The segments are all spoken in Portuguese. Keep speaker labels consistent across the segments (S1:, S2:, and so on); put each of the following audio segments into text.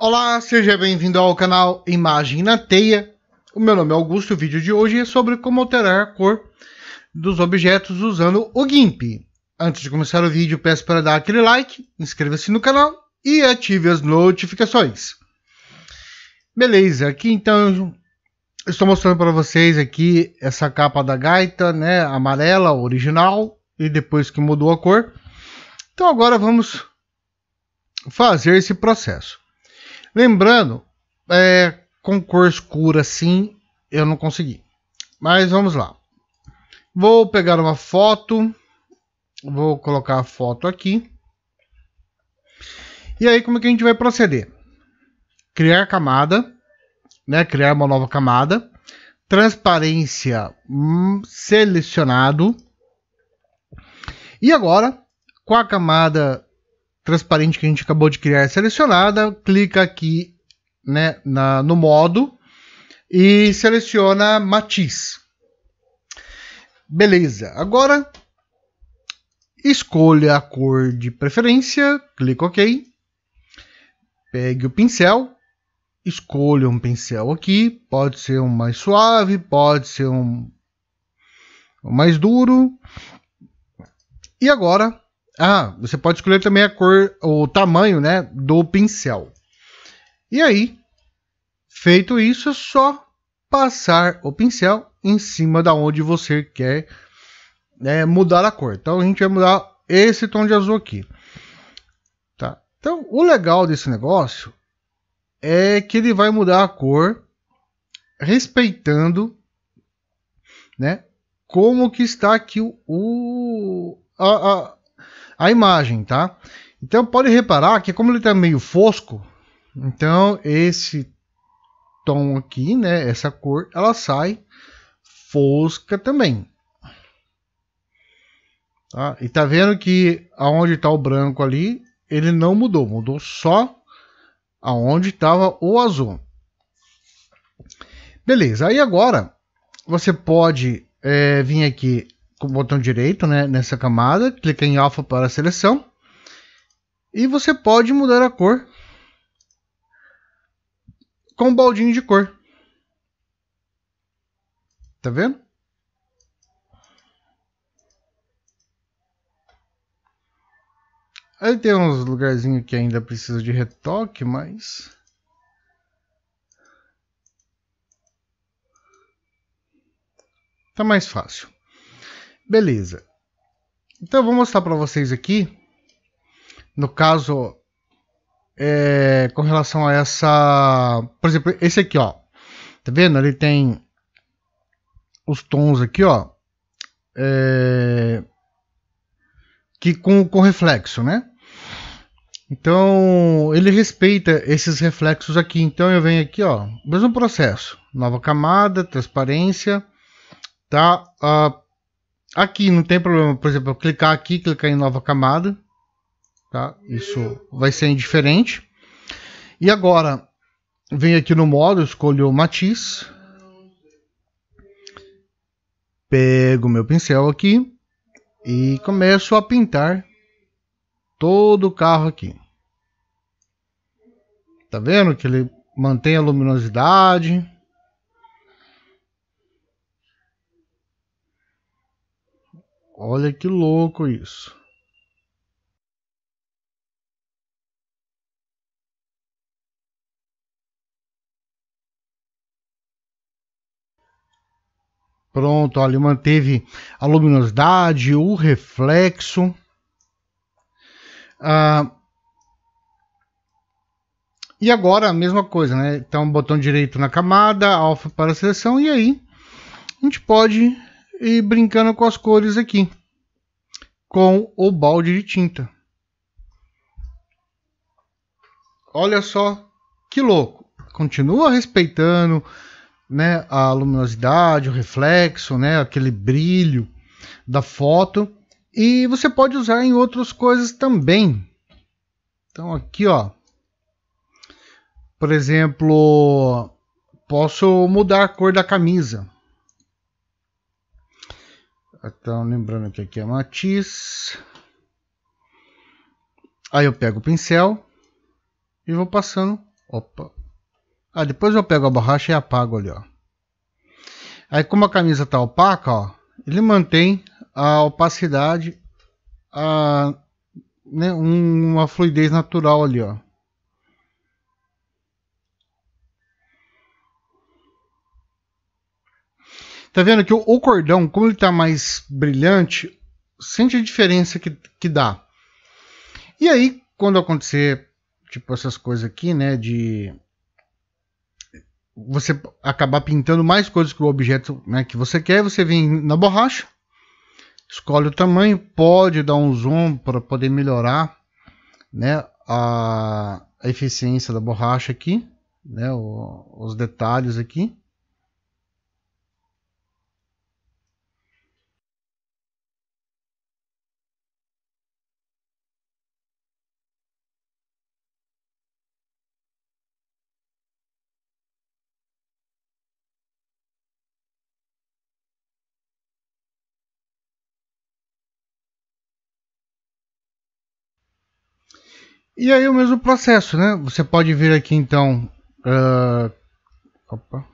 S1: Olá, seja bem-vindo ao canal Imagem na Teia. O meu nome é Augusto o vídeo de hoje é sobre como alterar a cor dos objetos usando o GIMP. Antes de começar o vídeo, peço para dar aquele like, inscreva-se no canal e ative as notificações. Beleza, aqui então estou mostrando para vocês aqui essa capa da gaita, né, amarela, original, e depois que mudou a cor. Então agora vamos fazer esse processo. Lembrando, é, com cor escura sim, eu não consegui. Mas vamos lá. Vou pegar uma foto. Vou colocar a foto aqui. E aí, como é que a gente vai proceder? Criar camada, né? Criar uma nova camada. Transparência hum, selecionado. E agora, com a camada transparente que a gente acabou de criar é selecionada, clica aqui né, na, no modo e seleciona matiz. Beleza, agora escolha a cor de preferência, clica OK, pegue o pincel, escolha um pincel aqui, pode ser um mais suave, pode ser um, um mais duro. E agora ah, você pode escolher também a cor, o tamanho, né, do pincel. E aí, feito isso, é só passar o pincel em cima da onde você quer né, mudar a cor. Então a gente vai mudar esse tom de azul aqui. Tá? Então o legal desse negócio é que ele vai mudar a cor respeitando, né, como que está aqui o, o a, a a imagem, tá? Então pode reparar que como ele tá meio fosco, então esse tom aqui, né, essa cor, ela sai fosca também. Tá? E tá vendo que aonde está o branco ali, ele não mudou, mudou só aonde estava o azul. Beleza, aí agora você pode é, vir aqui com o botão direito né, nessa camada, clica em alfa para seleção e você pode mudar a cor com o baldinho de cor. Tá vendo? Aí tem uns lugarzinhos que ainda precisa de retoque, mas... Tá mais fácil. Beleza. Então eu vou mostrar para vocês aqui, no caso, é, com relação a essa, por exemplo, esse aqui, ó, tá vendo? Ele tem os tons aqui, ó, é, que com, com reflexo, né? Então ele respeita esses reflexos aqui. Então eu venho aqui, ó, mesmo processo, nova camada, transparência, tá? Uh, Aqui não tem problema, por exemplo, eu clicar aqui, clicar em nova camada, tá? Isso vai ser indiferente. E agora, venho aqui no modo, escolho o matiz. Pego meu pincel aqui e começo a pintar todo o carro aqui. Tá vendo que ele mantém a luminosidade, Olha que louco isso. Pronto, olha, manteve a luminosidade, o reflexo. Ah, e agora a mesma coisa, né? Então, botão direito na camada, alfa para a seleção, e aí a gente pode e brincando com as cores aqui com o balde de tinta. Olha só que louco. Continua respeitando, né, a luminosidade, o reflexo, né, aquele brilho da foto e você pode usar em outras coisas também. Então aqui, ó. Por exemplo, posso mudar a cor da camisa. Então, lembrando que aqui é matiz. Aí eu pego o pincel e vou passando. Opa. Ah, depois eu pego a borracha e apago ali, ó. Aí como a camisa tá opaca, ó, ele mantém a opacidade, a, né, uma fluidez natural ali, ó. Tá vendo que o, o cordão, como ele tá mais brilhante, sente a diferença que, que dá. E aí, quando acontecer, tipo, essas coisas aqui, né, de você acabar pintando mais coisas que o objeto né, que você quer, você vem na borracha, escolhe o tamanho, pode dar um zoom para poder melhorar né, a, a, eficiência da borracha aqui, né, o, os detalhes aqui. E aí o mesmo processo, né? Você pode vir aqui então. Uh, opa.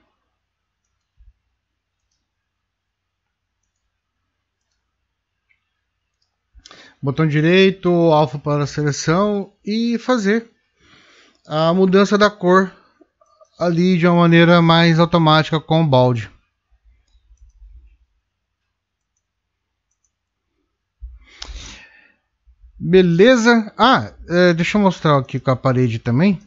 S1: Botão direito, alfa para seleção e fazer a mudança da cor ali de uma maneira mais automática com o balde. Beleza. Ah, é, deixa eu mostrar aqui com a parede também.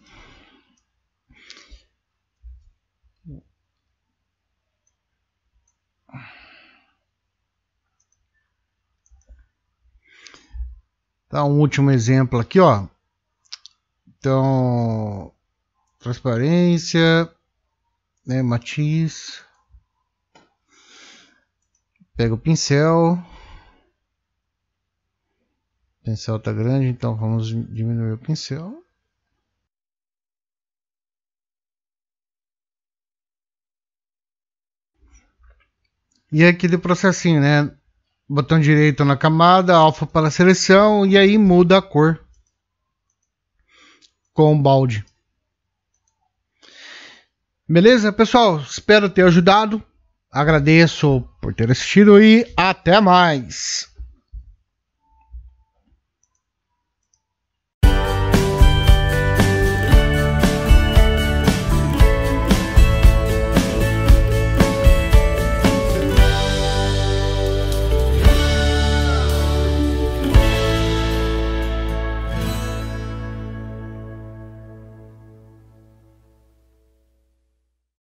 S1: Tá, um último exemplo aqui, ó. Então, transparência, né, matiz. Pega o pincel pincel está grande, então vamos diminuir o pincel. E aquele processinho, né? Botão direito na camada, alfa para seleção e aí muda a cor com o balde. Beleza, pessoal? Espero ter ajudado. Agradeço por ter assistido e até mais.